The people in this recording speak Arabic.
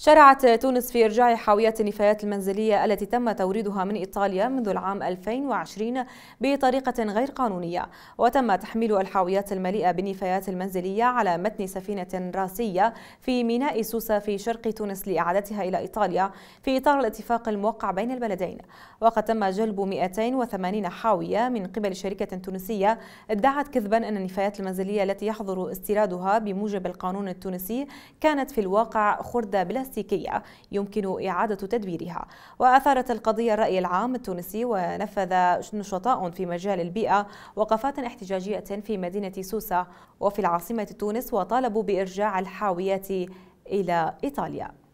شرعت تونس في إرجاع حاويات النفايات المنزلية التي تم توريدها من إيطاليا منذ العام 2020 بطريقة غير قانونية وتم تحميل الحاويات المليئة بالنفايات المنزلية على متن سفينة راسية في ميناء سوسة في شرق تونس لإعادتها إلى إيطاليا في إطار الاتفاق الموقع بين البلدين وقد تم جلب 280 حاوية من قبل شركة تونسية ادعت كذبا أن النفايات المنزلية التي يحظر استيرادها بموجب القانون التونسي كانت في الواقع خردة بلا بلاستيكية يمكن إعادة تدبيرها وأثارت القضية الرأي العام التونسي ونفذ نشطاء في مجال البيئة وقفات احتجاجية في مدينة سوسة وفي العاصمة تونس وطالبوا بإرجاع الحاويات إلى إيطاليا